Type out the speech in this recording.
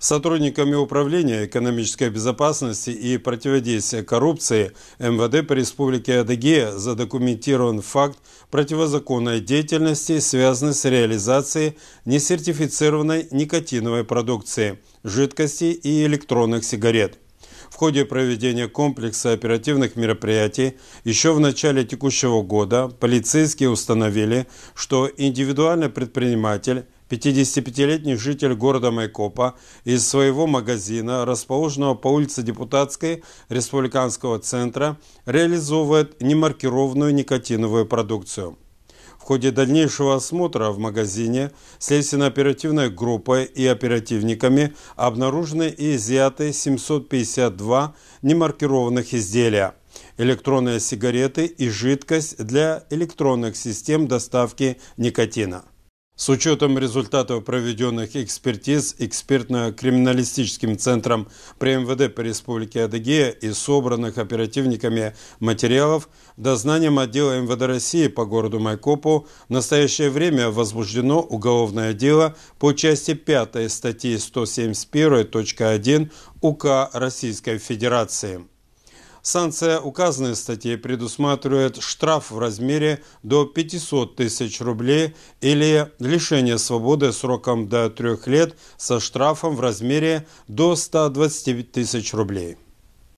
Сотрудниками Управления экономической безопасности и противодействия коррупции МВД по Республике Адыгея задокументирован факт противозаконной деятельности, связанной с реализацией несертифицированной никотиновой продукции, жидкостей и электронных сигарет. В ходе проведения комплекса оперативных мероприятий еще в начале текущего года полицейские установили, что индивидуальный предприниматель 55-летний житель города Майкопа, из своего магазина, расположенного по улице Депутатской Республиканского центра, реализовывает немаркированную никотиновую продукцию. В ходе дальнейшего осмотра в магазине следственно-оперативной группой и оперативниками обнаружены и изъяты 752 немаркированных изделия электронные сигареты и жидкость для электронных систем доставки никотина. С учетом результатов проведенных экспертиз экспертно-криминалистическим центром при МВД по Республике Адыгея и собранных оперативниками материалов, дознанием отдела МВД России по городу Майкопу в настоящее время возбуждено уголовное дело по части 5 статьи 171.1 УК Российской Федерации. Санкция указанной статьи предусматривает штраф в размере до 500 тысяч рублей или лишение свободы сроком до трех лет со штрафом в размере до 120 тысяч рублей.